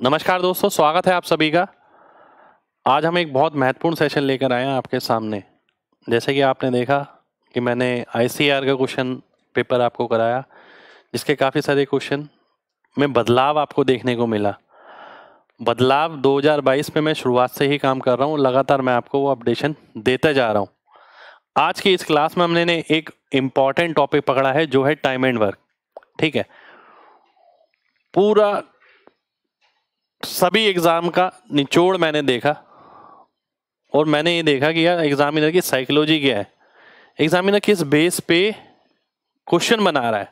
नमस्कार दोस्तों स्वागत है आप सभी का आज हम एक बहुत महत्वपूर्ण सेशन लेकर आए हैं आपके सामने जैसे कि आपने देखा कि मैंने आई का क्वेश्चन पेपर आपको कराया जिसके काफ़ी सारे क्वेश्चन में बदलाव आपको देखने को मिला बदलाव 2022 में मैं शुरुआत से ही काम कर रहा हूँ लगातार मैं आपको वो अपडेशन देता जा रहा हूँ आज की इस क्लास में हमने एक इम्पॉर्टेंट टॉपिक पकड़ा है जो है टाइम एंड वर्क ठीक है पूरा सभी एग्ज़ाम का निचोड़ मैंने देखा और मैंने ये देखा कि यार एग्ज़ामिनर की साइकोलॉजी क्या है एग्ज़ामिनर किस बेस पे क्वेश्चन बना रहा है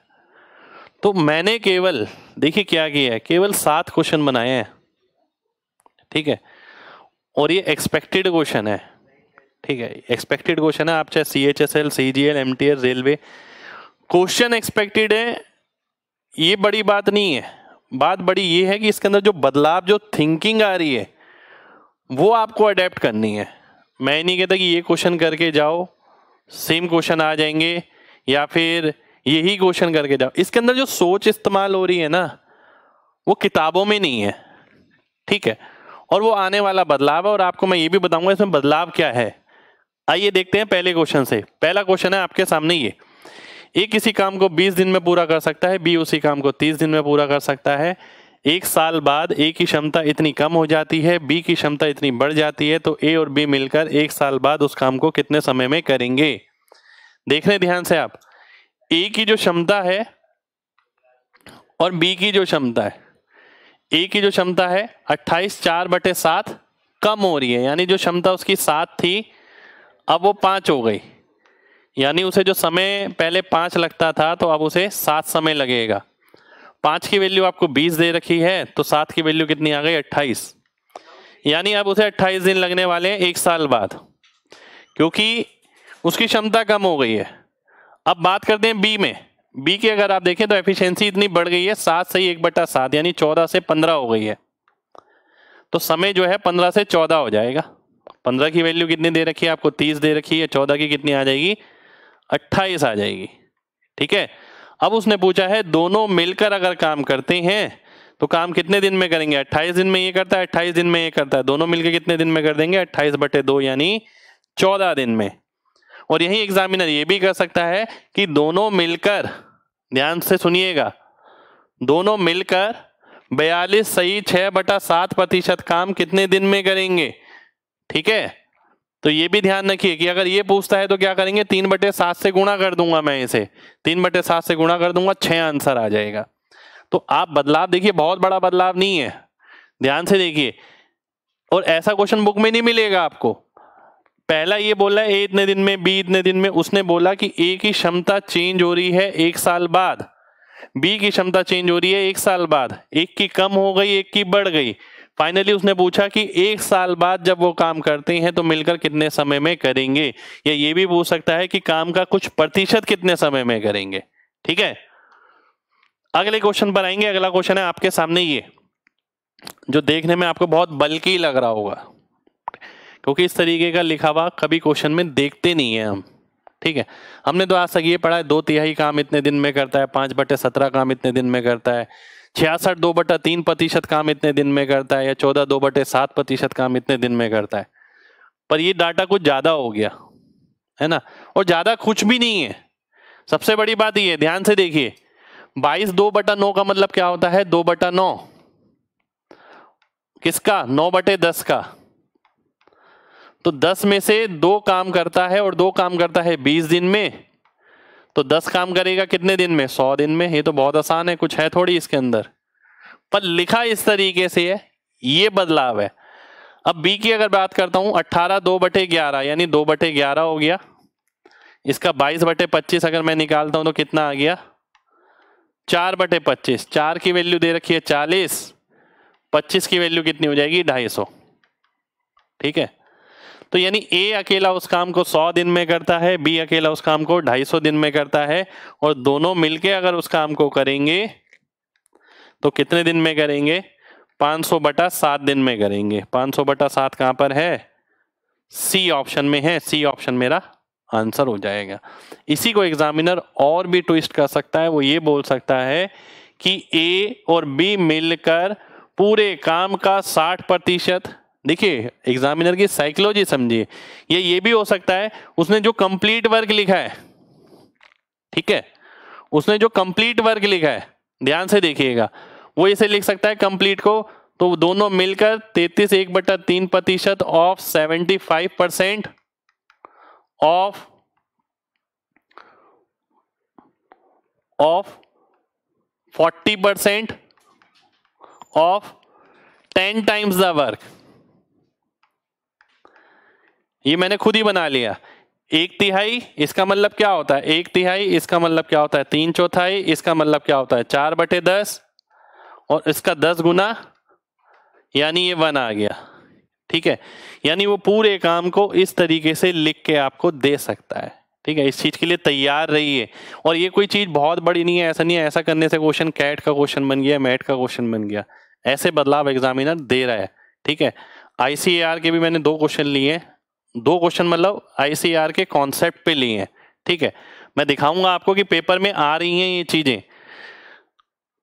तो मैंने केवल देखिए क्या किया है केवल सात क्वेश्चन बनाए हैं ठीक है और ये एक्सपेक्टेड क्वेश्चन है ठीक है एक्सपेक्टेड क्वेश्चन है आप चाहे C H S L C G L M T L railway question expected है ये बड़ी बात नहीं है बात बड़ी ये है कि इसके अंदर जो बदलाव जो थिंकिंग आ रही है वो आपको अडेप्ट करनी है मैं नहीं कहता कि ये क्वेश्चन करके जाओ सेम क्वेश्चन आ जाएंगे या फिर यही क्वेश्चन करके जाओ इसके अंदर जो सोच इस्तेमाल हो रही है ना वो किताबों में नहीं है ठीक है और वो आने वाला बदलाव है और आपको मैं ये भी बताऊंगा इसमें बदलाव क्या है आइए देखते हैं पहले क्वेश्चन से पहला क्वेश्चन है आपके सामने ये ए किसी काम को 20 दिन में पूरा कर सकता है बी उसी काम को 30 दिन में पूरा कर सकता है एक साल बाद ए की क्षमता इतनी कम हो जाती है बी की क्षमता इतनी बढ़ जाती है तो ए और बी मिलकर एक साल बाद उस काम को कितने समय में करेंगे देख रहे ध्यान से आप ए की जो क्षमता है और बी की जो क्षमता है ए की जो क्षमता है अट्ठाईस चार बटे सात कम हो रही है यानी जो क्षमता उसकी सात थी अब वो पांच हो गई यानी उसे जो समय पहले पाँच लगता था तो अब उसे सात समय लगेगा पाँच की वैल्यू आपको बीस दे रखी है तो सात की वैल्यू कितनी आ गई अट्ठाईस यानी अब उसे अट्ठाईस दिन लगने वाले हैं एक साल बाद क्योंकि उसकी क्षमता कम हो गई है अब बात करते हैं बी में बी की अगर आप देखें तो एफिशिएंसी इतनी बढ़ गई है सात से ही एक बटा सात यानी चौदह से पंद्रह हो गई है तो समय जो है पंद्रह से चौदह हो जाएगा पंद्रह की वैल्यू कितनी दे रखी है आपको तीस दे रखी है चौदह की कितनी आ जाएगी अट्ठाईस आ जाएगी ठीक है अब उसने पूछा है दोनों मिलकर अगर काम करते हैं तो काम कितने दिन में करेंगे अट्ठाईस दिन में ये करता है अट्ठाईस दिन में ये करता है दोनों मिलकर कितने दिन में कर देंगे अट्ठाईस बटे दो यानी चौदह दिन में और यही एग्जामिनर ये भी कर सकता है कि दोनों मिलकर ध्यान से सुनिएगा दोनों मिलकर बयालीस सही छः बटा सात प्रतिशत काम कितने दिन में करेंगे ठीक है तो ये भी ध्यान रखिए कि अगर ये पूछता है तो क्या करेंगे तीन बटे सात से गुणा कर दूंगा मैं इसे तीन बटे सात से गुणा कर दूंगा छः आंसर आ जाएगा तो आप बदलाव देखिए बहुत बड़ा बदलाव नहीं है ध्यान से देखिए और ऐसा क्वेश्चन बुक में नहीं मिलेगा आपको पहला ये बोला ए इतने दिन में बी इतने दिन में उसने बोला कि ए की क्षमता चेंज हो रही है एक साल बाद बी की क्षमता चेंज हो रही है एक साल बाद एक की कम हो गई एक की बढ़ गई फाइनली उसने पूछा कि एक साल बाद जब वो काम करते हैं तो मिलकर कितने समय में करेंगे या ये भी पूछ सकता है कि काम का कुछ प्रतिशत कितने समय में करेंगे ठीक है अगले क्वेश्चन पर आएंगे अगला क्वेश्चन है आपके सामने ये जो देखने में आपको बहुत बल्कि लग रहा होगा क्योंकि इस तरीके का लिखा हुआ कभी क्वेश्चन में देखते नहीं है हम ठीक है हमने तो आज तक ये पढ़ा है दो तिहाई काम इतने दिन में करता है पांच बटे सत्रह काम इतने दिन में करता है छियासठ दो बटा तीन प्रतिशत काम इतने दिन में करता है या चौदह दो बटे सात प्रतिशत काम इतने दिन में करता है पर ये डाटा कुछ ज़्यादा हो गया है ना और ज़्यादा कुछ भी नहीं है सबसे बड़ी बात ये ध्यान से देखिए बाईस दो बटा नौ का मतलब क्या होता है दो बटा नौ किसका नौ बटे दस का तो दस में से दो काम करता है और दो काम करता है बीस दिन में तो दस काम करेगा कितने दिन में सौ दिन में ये तो बहुत आसान है कुछ है थोड़ी इसके अंदर पर लिखा इस तरीके से है ये बदलाव है अब बी की अगर बात करता हूं अट्ठारह दो बटे ग्यारह यानी दो बटे ग्यारह हो गया इसका बाईस बटे पच्चीस अगर मैं निकालता हूं तो कितना आ गया चार बटे पच्चीस चार की वैल्यू दे रखी है चालीस पच्चीस की वैल्यू कितनी हो जाएगी ढाई सौ ठीक है तो यानी ए अकेला उस काम को सौ दिन में करता है बी अकेला उस काम को ढाई सौ दिन में करता है और दोनों मिलके अगर उस काम को करेंगे तो कितने दिन में करेंगे 500 बटा सात दिन में करेंगे 500 बटा सात कहां पर है सी ऑप्शन में है सी ऑप्शन मेरा आंसर हो जाएगा इसी को एग्जामिनर और भी ट्विस्ट कर सकता है वो ये बोल सकता है कि ए और बी मिलकर पूरे काम का 60 प्रतिशत देखिए एग्जामिनर की साइकोलॉजी समझिए ये ये भी हो सकता है उसने जो कंप्लीट वर्क लिखा है ठीक है उसने जो कंप्लीट वर्क लिखा है ध्यान से देखिएगा वो इसे लिख सकता है कंप्लीट को तो दोनों मिलकर तैतीस एक बटा तीन प्रतिशत of seventy five percent of of forty percent of ten times the work ये मैंने खुद ही बना लिया एक तिहाई इसका मतलब क्या होता है एक तिहाई इसका मतलब क्या होता है तीन चौथाई इसका मतलब क्या होता है चार बटे दस और इसका दस गुना यानी ये वन आ गया ठीक है यानी वो पूरे काम को इस तरीके से लिख के आपको दे सकता है ठीक है इस चीज के लिए तैयार रहिए और ये कोई चीज बहुत बड़ी नहीं है ऐसा नहीं है ऐसा करने से क्वेश्चन कैट का क्वेश्चन बन गया मैट का क्वेश्चन बन गया ऐसे बदलाव एग्जामिनर दे रहा है ठीक है आईसीएआर के भी मैंने दो क्वेश्चन लिए दो क्वेश्चन मतलब आईसीआर के कॉन्सेप्ट पे लिए हैं ठीक है मैं दिखाऊंगा आपको कि पेपर में आ रही हैं ये चीजें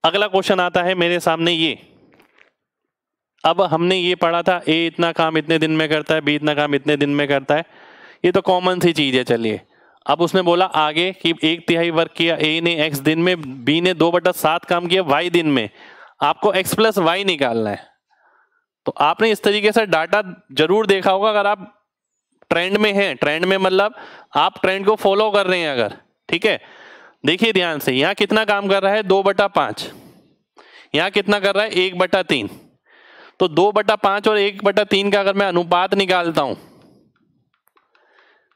अगला क्वेश्चन आता है मेरे सामने ये अब हमने ये पढ़ा था ए इतना काम इतने दिन में करता है बी इतना काम इतने दिन में करता है ये तो कॉमन सी चीज है चलिए अब उसने बोला आगे कि एक तिहाई वर्क किया ए ने एक्स दिन में बी ने दो बटा सात काम किया वाई दिन में आपको एक्स प्लस वाई निकालना है तो आपने इस तरीके से डाटा जरूर देखा होगा अगर आप ट्रेंड में है ट्रेंड में मतलब आप ट्रेंड को फॉलो कर रहे हैं अगर ठीक है देखिए ध्यान से यहां कितना काम कर रहा है दो बटा पांच यहां कितना कर रहा है एक बटा तीन तो दो बटा पांच और एक बटा तीन का अगर मैं अनुपात निकालता हूं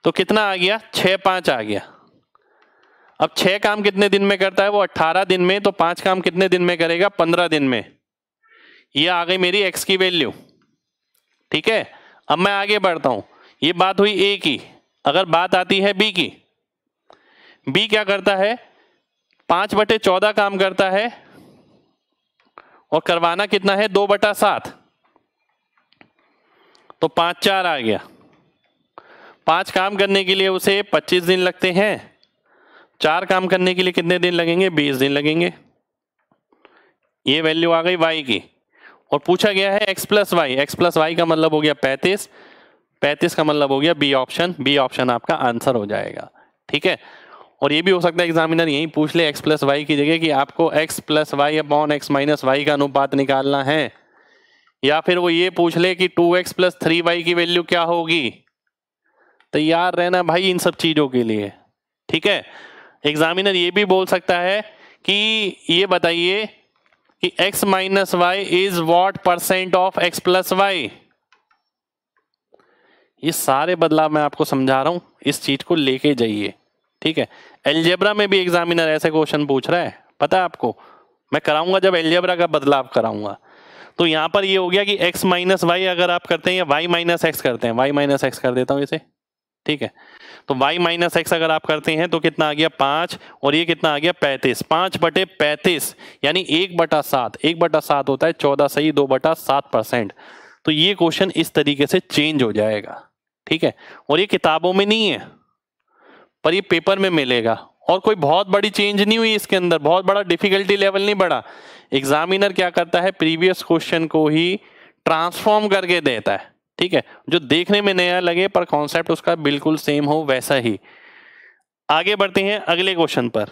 तो कितना आ गया छ पांच आ गया अब छह काम कितने दिन में करता है वो अट्ठारह दिन में तो पांच काम कितने दिन में करेगा पंद्रह दिन में ये आ गई मेरी एक्स की वैल्यू ठीक है अब मैं आगे बढ़ता हूं ये बात हुई ए की अगर बात आती है बी की बी क्या करता है पांच बटे चौदह काम करता है और करवाना कितना है दो बटा सात तो पांच चार आ गया पांच काम करने के लिए उसे पच्चीस दिन लगते हैं चार काम करने के लिए कितने दिन लगेंगे बीस दिन लगेंगे ये वैल्यू आ गई वाई की और पूछा गया है X plus Y X plus Y का मतलब हो गया पैंतीस पैंतीस का मतलब हो गया बी ऑप्शन बी ऑप्शन आपका आंसर हो जाएगा ठीक है और ये भी हो सकता है एग्जामिनर यही पूछ ले एक्स प्लस वाई की जगह कि आपको X plus Y upon X minus Y का अनुपात निकालना है या फिर वो ये पूछ ले कि two X plus three Y की वैल्यू क्या होगी तैयार रहना भाई इन सब चीज़ों के लिए ठीक है एग्जामिनर ये भी बोल सकता है कि ये बताइए कि x minus Y is what percent of x plus Y ये सारे बदलाव मैं आपको समझा रहा हूँ इस चीज़ को लेके जाइए ठीक है एलजेब्रा में भी एग्जामिनर ऐसे क्वेश्चन पूछ रहा है पता है आपको मैं कराऊंगा जब एलजेब्रा का बदलाव कराऊंगा तो यहाँ पर ये हो गया कि x माइनस वाई अगर आप करते हैं या y माइनस एक्स करते हैं y माइनस एक्स कर देता हूँ इसे ठीक है तो y माइनस एक्स अगर आप करते हैं तो कितना आ गया पाँच और ये कितना आ गया पैंतीस पाँच बटे पैंतीस यानी एक बटा सात एक बटा सात होता है चौदह सही दो बटा सात परसेंट तो ये क्वेश्चन इस तरीके से चेंज हो जाएगा ठीक है और ये किताबों में नहीं है पर ये पेपर में मिलेगा और कोई बहुत बड़ी चेंज नहीं हुई इसके अंदर बहुत बड़ा डिफिकल्टी लेवल नहीं बढ़ा एग्जामिनर क्या करता है प्रीवियस क्वेश्चन को ही ट्रांसफॉर्म करके देता है ठीक है जो देखने में नया लगे पर कॉन्सेप्ट उसका बिल्कुल सेम हो वैसा ही आगे बढ़ते हैं अगले क्वेश्चन पर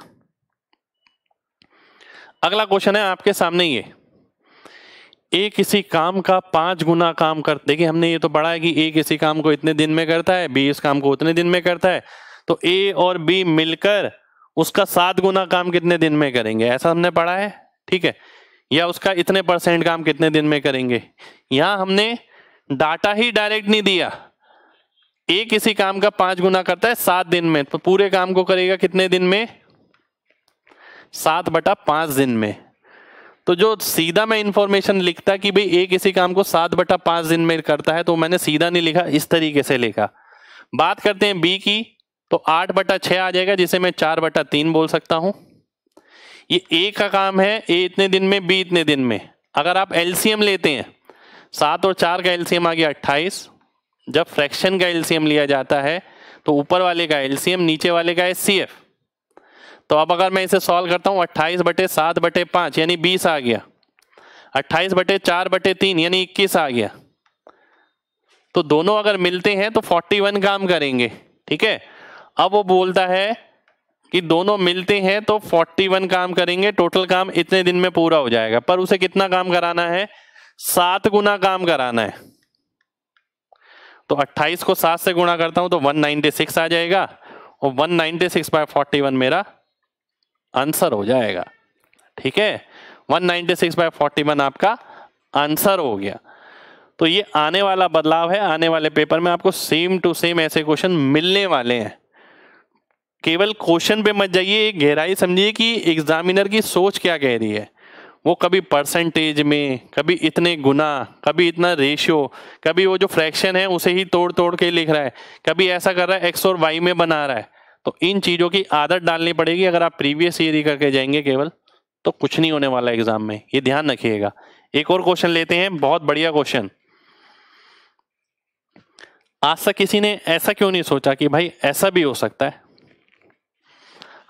अगला क्वेश्चन है आपके सामने ये ए किसी काम का पांच गुना काम कर देखिए हमने ये तो पढ़ा है कि ए किसी काम को इतने दिन में करता है बी इस काम को उतने दिन में करता है तो ए और बी मिलकर उसका सात गुना काम कितने दिन में करेंगे ऐसा हमने पढ़ा है ठीक है या उसका इतने परसेंट काम कितने दिन में करेंगे यहां हमने डाटा ही डायरेक्ट नहीं दिया ए किसी काम का पांच गुना करता है सात दिन में तो पूरे काम को करेगा कितने दिन में सात बटा पांच दिन में तो जो सीधा मैं इंफॉर्मेशन लिखता कि भाई एक इसी काम को सात बटा पांच दिन में करता है तो मैंने सीधा नहीं लिखा इस तरीके से लिखा बात करते हैं बी की तो आठ बटा छह आ जाएगा जिसे मैं चार बटा तीन बोल सकता हूं ये ए का काम है ए इतने दिन में बी इतने दिन में अगर आप एलसीएम लेते हैं सात और चार का एलसीएम आ गया अट्ठाईस जब फ्रैक्शन का एलसीएम लिया जाता है तो ऊपर वाले का एलसीएम नीचे वाले का एस सी एफ तो अब अगर मैं इसे सॉल्व करता हूँ अट्ठाईस बटे सात बटे पाँच यानी बीस आ गया अट्ठाईस बटे चार बटे तीन यानी इक्कीस आ गया तो दोनों अगर मिलते हैं तो फोर्टी वन काम करेंगे ठीक है अब वो बोलता है कि दोनों मिलते हैं तो फोर्टी वन काम करेंगे टोटल काम इतने दिन में पूरा हो जाएगा पर उसे कितना काम कराना है सात गुना काम कराना है तो अट्ठाईस को सात से गुणा करता हूं तो सिक्स आ जाएगा और 196 बाय वन मेरा आंसर हो जाएगा ठीक है 196 ninety six by forty one आपका आंसर हो गया तो ये आने वाला बदलाव है आने वाले पेपर में आपको सेम टू सेम ऐसे क्वेश्चन मिलने वाले हैं केवल क्वेश्चन पे मत जाइए गहराई समझिए कि एग्जामिनर की सोच क्या कह रही है वो कभी परसेंटेज में कभी इतने गुना कभी इतना रेशियो कभी वो जो फ्रैक्शन है उसे ही तोड़ तोड़ के लिख रहा है कभी ऐसा कर रहा है एक्स और वाई में बना रहा है तो इन चीज़ों की आदत डालनी पड़ेगी अगर आप प्रीवियस ईयर ही करके जाएंगे केवल तो कुछ नहीं होने वाला एग्जाम में ये ध्यान रखिएगा एक और क्वेश्चन लेते हैं बहुत बढ़िया क्वेश्चन आज तक किसी ने ऐसा क्यों नहीं सोचा कि भाई ऐसा भी हो सकता है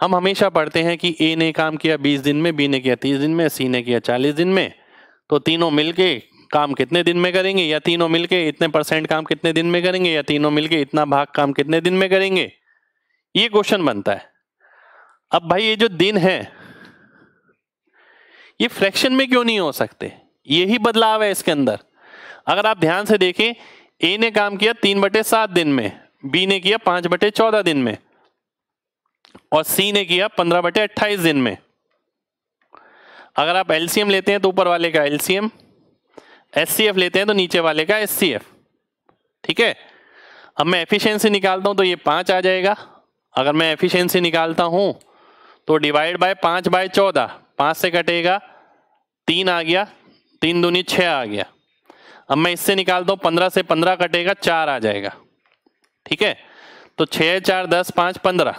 हम हमेशा पढ़ते हैं कि ए ने काम किया बीस दिन में बी ने किया तीस दिन में सी ने किया चालीस दिन में तो तीनों मिलके काम कितने दिन में करेंगे या तीनों मिलके इतने परसेंट काम कितने दिन में करेंगे या तीनों मिलके इतना भाग काम कितने दिन में करेंगे ये क्वेश्चन बनता है अब भाई ये जो दिन है ये फ्रैक्शन में क्यों नहीं हो सकते यही बदलाव है इसके अंदर अगर आप ध्यान से देखें ए ने काम किया तीन बटे सात दिन में बी ने किया पांच बटे चौदह दिन में और सी ने किया पंद्रह बटे अट्ठाईस दिन में अगर आप एलसीएम लेते हैं तो ऊपर वाले का एलसीएम एस लेते हैं तो नीचे वाले का एस ठीक है अब मैं एफिशिएंसी निकालता हूं तो ये पांच आ जाएगा अगर मैं एफिशिएंसी निकालता हूं तो डिवाइड बाय पांच बाय चौदह पांच से कटेगा तीन आ गया तीन दूनी छः आ गया अब मैं इससे निकालता हूँ पंद्रह से पंद्रह कटेगा चार आ जाएगा ठीक है तो छः चार दस पाँच पंद्रह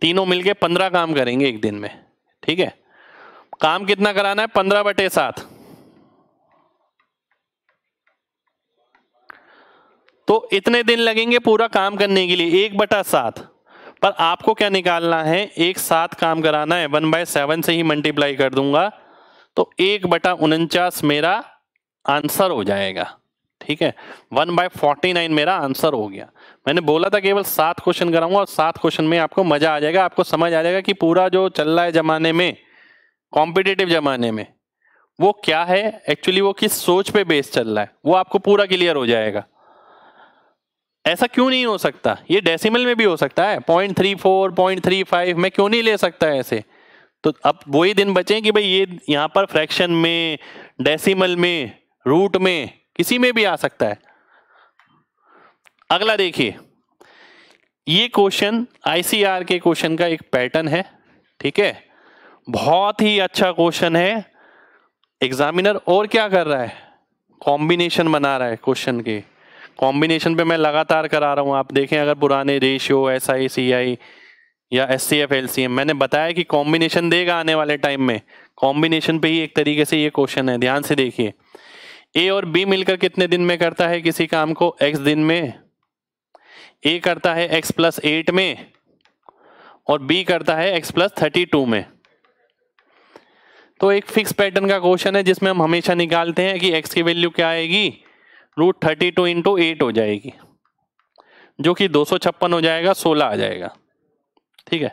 तीनों मिलके पंद्रह काम करेंगे एक दिन में ठीक है काम कितना कराना है पंद्रह बटे सात तो इतने दिन लगेंगे पूरा काम करने के लिए एक बटा सात पर आपको क्या निकालना है एक साथ काम कराना है वन बाय सेवन से ही मल्टीप्लाई कर दूंगा तो एक बटा उनचास मेरा आंसर हो जाएगा ठीक है वन बाय फोर्टी नाइन मेरा आंसर हो गया मैंने बोला था केवल सात क्वेश्चन कराऊंगा और सात क्वेश्चन में आपको मजा आ जाएगा आपको समझ आ जाएगा कि पूरा जो चल रहा है जमाने में कॉम्पिटेटिव जमाने में वो क्या है एक्चुअली वो किस सोच पे बेस चल रहा है वो आपको पूरा क्लियर हो जाएगा ऐसा क्यों नहीं हो सकता ये डेसिमल में भी हो सकता है point three four point three five में क्यों नहीं ले सकता ऐसे तो अब वही दिन बचे कि भाई ये यहाँ पर फ्रैक्शन में डेसिमल में रूट में किसी में भी आ सकता है अगला देखिए ये क्वेश्चन आईसीआर के क्वेश्चन का एक पैटर्न है ठीक है बहुत ही अच्छा क्वेश्चन है एग्जामिनर और क्या कर रहा है कॉम्बिनेशन बना रहा है क्वेश्चन के कॉम्बिनेशन पे मैं लगातार करा रहा हूँ आप देखें अगर पुराने ratio S I C I या S C F L C M मैंने बताया कि कॉम्बिनेशन देगा आने वाले टाइम में कॉम्बिनेशन पे ही एक तरीके से ये क्वेश्चन है ध्यान से देखिए ए और बी मिलकर कितने दिन में करता है किसी काम को एक्स दिन में ए करता है एक्स प्लस एट में और बी करता है एक्स प्लस थर्टी टू में तो एक फिक्स पैटर्न का क्वेश्चन है जिसमें हम हमेशा निकालते हैं कि एक्स की वैल्यू क्या आएगी root thirty two into eight हो जाएगी जो कि दो सौ छप्पन हो जाएगा सोलह आ जाएगा ठीक है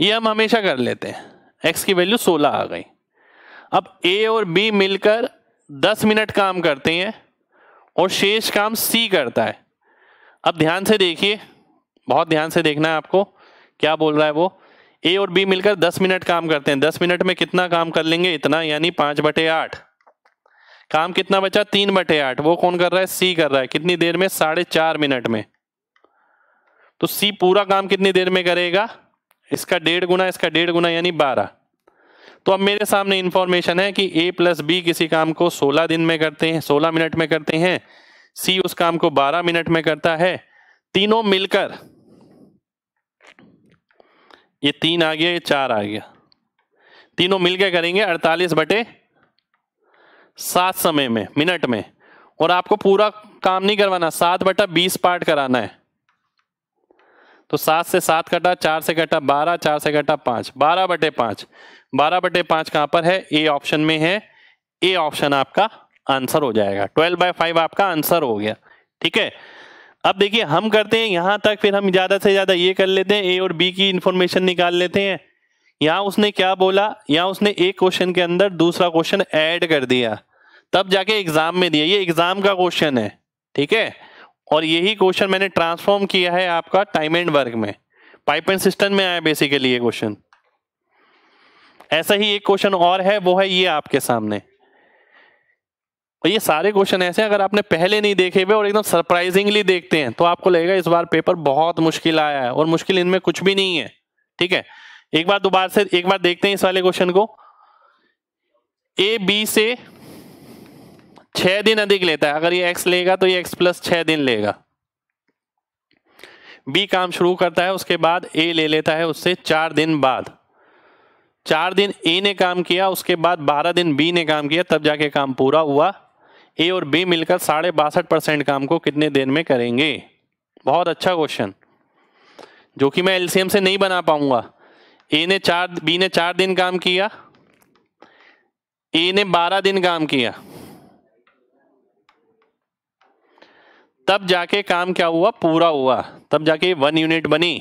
ये हम हमेशा कर लेते हैं एक्स की वैल्यू सोलह आ गई अब ए और बी मिलकर दस मिनट काम करते हैं और शेष काम सी करता है अब ध्यान से देखिए बहुत ध्यान से देखना है आपको क्या बोल रहा है वो ए और बी मिलकर दस मिनट काम करते हैं दस मिनट में कितना काम कर लेंगे इतना यानी पाँच बटे आठ काम कितना बचा तीन बटे आठ वो कौन कर रहा है सी कर रहा है कितनी देर में साढ़े चार मिनट में तो सी पूरा काम कितनी देर में करेगा इसका डेढ़ गुना इसका डेढ़ गुना यानी बारह तो अब मेरे सामने इंफॉर्मेशन है कि ए प्लस बी किसी काम को सोलह दिन में करते हैं सोलह मिनट में करते हैं सी उस काम को बारह मिनट में करता है तीनों मिलकर ये तीन आ गया ये चार आ गया तीनों मिलकर करेंगे अड़तालीस बटे सात समय में मिनट में और आपको पूरा काम नहीं करवाना सात बटा बीस पार्ट कराना है तो सात से सात कटा चार से कटा बारह चार से कटा पांच बारह बटे पांच बारह बटे पांच कहां पर है ए ऑप्शन में है ए ऑप्शन आपका आंसर हो जाएगा ट्वेल्व बाय फाइव आपका आंसर हो गया ठीक है अब देखिए हम करते हैं यहां तक फिर हम ज्यादा से ज्यादा ये कर लेते हैं ए और बी की इंफॉर्मेशन निकाल लेते हैं यहां उसने क्या बोला यहां उसने एक क्वेश्चन के अंदर दूसरा क्वेश्चन ऐड कर दिया तब जाके एग्जाम में दिया ये एग्जाम का क्वेश्चन है ठीक है और यही क्वेश्चन मैंने ट्रांसफॉर्म किया है आपका टाइम एंड वर्क में पाइप एंड सिस्टम में आया बेसिकली ये क्वेश्चन ऐसा ही एक क्वेश्चन और है वो है ये आपके सामने और ये सारे क्वेश्चन ऐसे अगर आपने पहले नहीं देखे हुए और एकदम सरप्राइजिंगली देखते हैं तो आपको लगेगा इस बार पेपर बहुत मुश्किल आया है और मुश्किल इनमें कुछ भी नहीं है ठीक है एक बार दोबारा से एक बार देखते हैं इस वाले क्वेश्चन को ए बी से छह दिन अधिक लेता है अगर ये एक्स लेगा तो ये एक्स प्लस छह दिन लेगा बी काम शुरू करता है उसके बाद ए ले लेता है उससे चार दिन बाद चार दिन ए ने काम किया उसके बाद बारह दिन बी ने काम किया तब जाके काम पूरा हुआ ए और बी मिलकर साढ़े बासठ परसेंट काम को कितने दिन में करेंगे बहुत अच्छा क्वेश्चन जो कि मैं एलसीएम से नहीं बना पाऊंगा ए ने चार बी ने चार दिन काम किया ए ने बारह दिन काम किया तब जाके काम क्या हुआ पूरा हुआ तब जाके वन यूनिट बनी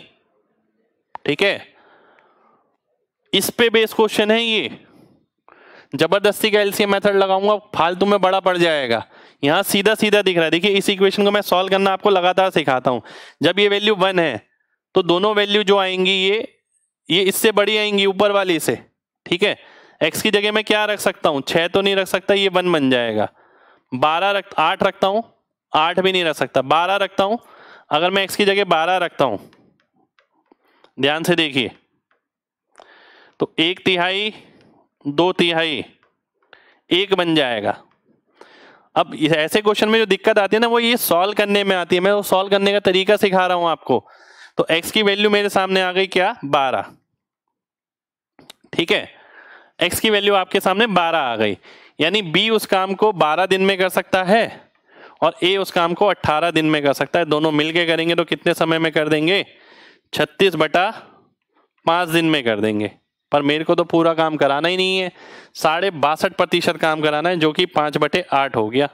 ठीक है इस पे बेस क्वेश्चन है ये जबरदस्ती का एलसीएम मेथड लगाऊंगा फालतू में बड़ा पड़ जाएगा यहां सीधा सीधा दिख रहा है देखिए इस इक्वेशन को मैं सॉल्व करना आपको लगातार सिखाता हूं जब ये वैल्यू वन है तो दोनों वैल्यू जो आएंगी ये ये इससे बड़ी आएंगी ऊपर वाली से ठीक है एक्स की जगह मैं क्या रख सकता हूँ छः तो नहीं रख सकता ये वन बन जाएगा बारह रख आठ रखता हूँ आठ भी नहीं रख सकता बारह रखता हूँ अगर मैं एक्स की जगह बारह रखता हूँ ध्यान से देखिए तो एक तिहाई दो तिहाई एक बन जाएगा अब ऐसे क्वेश्चन में जो दिक्कत आती है ना वो ये सॉल्व करने में आती है मैं वो सॉल्व करने का तरीका सिखा रहा हूँ आपको तो x की वैल्यू मेरे सामने आ गई क्या बारह ठीक है x की वैल्यू आपके सामने बारह आ गई यानी b उस काम को बारह दिन में कर सकता है और ए उस काम को 18 दिन में कर सकता है दोनों मिलके करेंगे तो कितने समय में कर देंगे 36 बटा पाँच दिन में कर देंगे पर मेरे को तो पूरा काम कराना ही नहीं है साढ़े बासठ प्रतिशत काम कराना है जो कि पाँच बटे आठ हो गया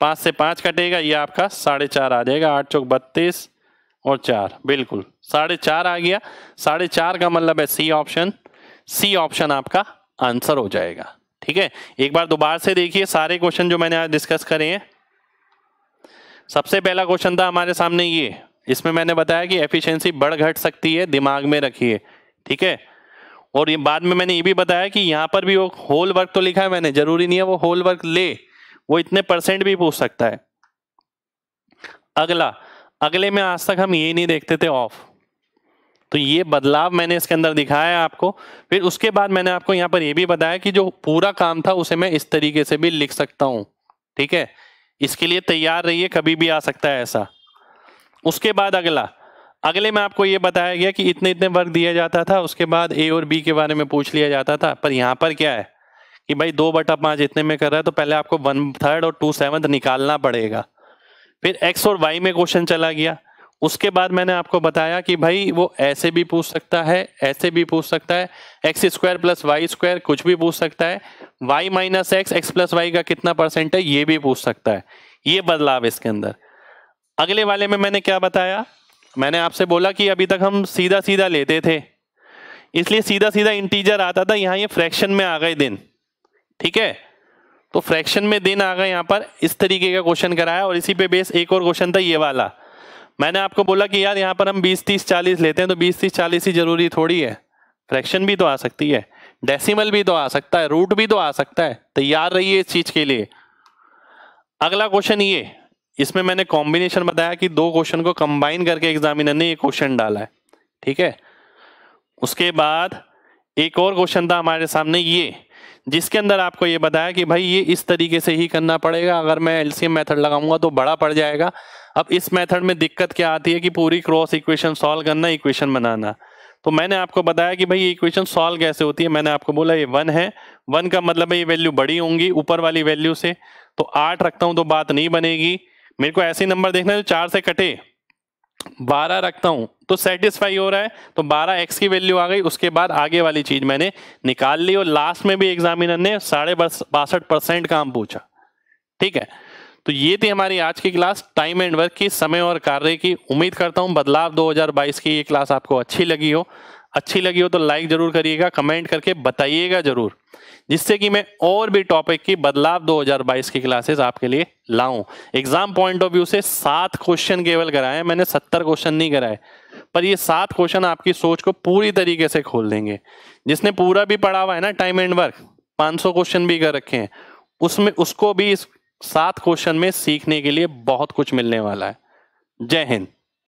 पाँच से पाँच कटेगा ये आपका साढ़े चार आ जाएगा आठ चौक बत्तीस और चार बिल्कुल साढ़े चार आ गया साढ़े चार का मतलब है सी ऑप्शन सी ऑप्शन आपका आंसर हो जाएगा ठीक है एक बार दोबारा से देखिए सारे क्वेश्चन जो मैंने आज डिस्कस करे हैं सबसे पहला क्वेश्चन था हमारे सामने ये इसमें मैंने बताया कि एफिशिएंसी बढ़ घट सकती है दिमाग में रखिए ठीक है और ये बाद में मैंने ये भी बताया कि यहाँ पर भी वो होल वर्क तो लिखा है मैंने जरूरी नहीं है वो होल वर्क ले वो इतने परसेंट भी पूछ सकता है अगला अगले में आज तक हम ये नहीं देखते थे ऑफ तो ये बदलाव मैंने इसके अंदर दिखाया है आपको फिर उसके बाद मैंने आपको यहाँ पर यह भी बताया कि जो पूरा काम था उसे मैं इस तरीके से भी लिख सकता हूँ ठीक है इसके लिए तैयार रहिए कभी भी आ सकता है ऐसा उसके बाद अगला अगले में आपको ये बताया गया कि इतने इतने वर्क दिया जाता था उसके बाद ए और बी के बारे में पूछ लिया जाता था पर यहाँ पर क्या है कि भाई दो बटा पाँच इतने में कर रहा है तो पहले आपको वन थर्ड और टू सेवन्थ निकालना पड़ेगा फिर एक्स और वाई में क्वेश्चन चला गया उसके बाद मैंने आपको बताया कि भाई वो ऐसे भी पूछ सकता है ऐसे भी पूछ सकता है X square plus Y square कुछ भी पूछ सकता है Y minus X X plus Y का कितना परसेंट है ये भी पूछ सकता है ये बदलाव इसके अंदर अगले वाले में मैंने क्या बताया मैंने आपसे बोला कि अभी तक हम सीधा सीधा लेते थे इसलिए सीधा सीधा इंटीजर आता था यहाँ ये फ्रैक्शन में आ गए दिन ठीक है तो फ्रैक्शन में दिन आ गए यहाँ पर इस तरीके का क्वेश्चन कराया और इसी पे बेस एक और क्वेश्चन था ये वाला मैंने आपको बोला कि यार यहाँ पर हम 20 30 40 लेते हैं तो 20 30 40 ही जरूरी थोड़ी है फ्रैक्शन भी तो आ सकती है डेसिमल भी तो आ सकता है रूट भी तो आ सकता है तैयार रहिए इस चीज के लिए अगला क्वेश्चन ये इसमें मैंने कॉम्बिनेशन बताया कि दो क्वेश्चन को कंबाइन करके एग्जामिनर ने ये क्वेश्चन डाला है ठीक है उसके बाद एक और क्वेश्चन था हमारे सामने ये जिसके अंदर आपको ये बताया कि भाई ये इस तरीके से ही करना पड़ेगा अगर मैं एलसीएम मेथड लगाऊंगा तो बड़ा पड़ जाएगा अब इस मेथड में दिक्कत क्या आती है कि पूरी क्रॉस इक्वेशन सॉल्व करना इक्वेशन बनाना तो मैंने आपको बताया कि भाई ये इक्वेशन सॉल्व कैसे होती है मैंने आपको बोला ये वन है वन का मतलब है ये वैल्यू बड़ी होंगी ऊपर वाली वैल्यू से तो आठ रखता हूँ तो बात नहीं बनेगी मेरे को ऐसे नंबर देखना है जो चार से कटे बारह रखता हूं तो सेटिस्फाई हो रहा है तो बारह एक्स की वैल्यू आ गई उसके बाद आगे वाली चीज मैंने निकाल ली और लास्ट में भी एग्जामिनर ने साढ़े बासठ परसेंट काम पूछा ठीक है तो ये थी हमारी आज की क्लास टाइम एंड वर्क की समय और कार्य की उम्मीद करता हूं बदलाव 2022 की ये क्लास आपको अच्छी लगी हो अच्छी लगी हो तो लाइक जरूर करिएगा कमेंट करके बताइएगा जरूर जिससे कि मैं और भी टॉपिक की बदलाव 2022 की क्लासेस आपके लिए लाऊं एग्जाम पॉइंट ऑफ व्यू से सात क्वेश्चन केवल कराए मैंने सत्तर क्वेश्चन नहीं कराए पर ये सात क्वेश्चन आपकी सोच को पूरी तरीके से खोल देंगे जिसने पूरा भी पढ़ा हुआ है ना टाइम एंड वर्क 500 क्वेश्चन भी कर रखे हैं उसमें उसको भी इस सात क्वेश्चन में सीखने के लिए बहुत कुछ मिलने वाला है जय हिंद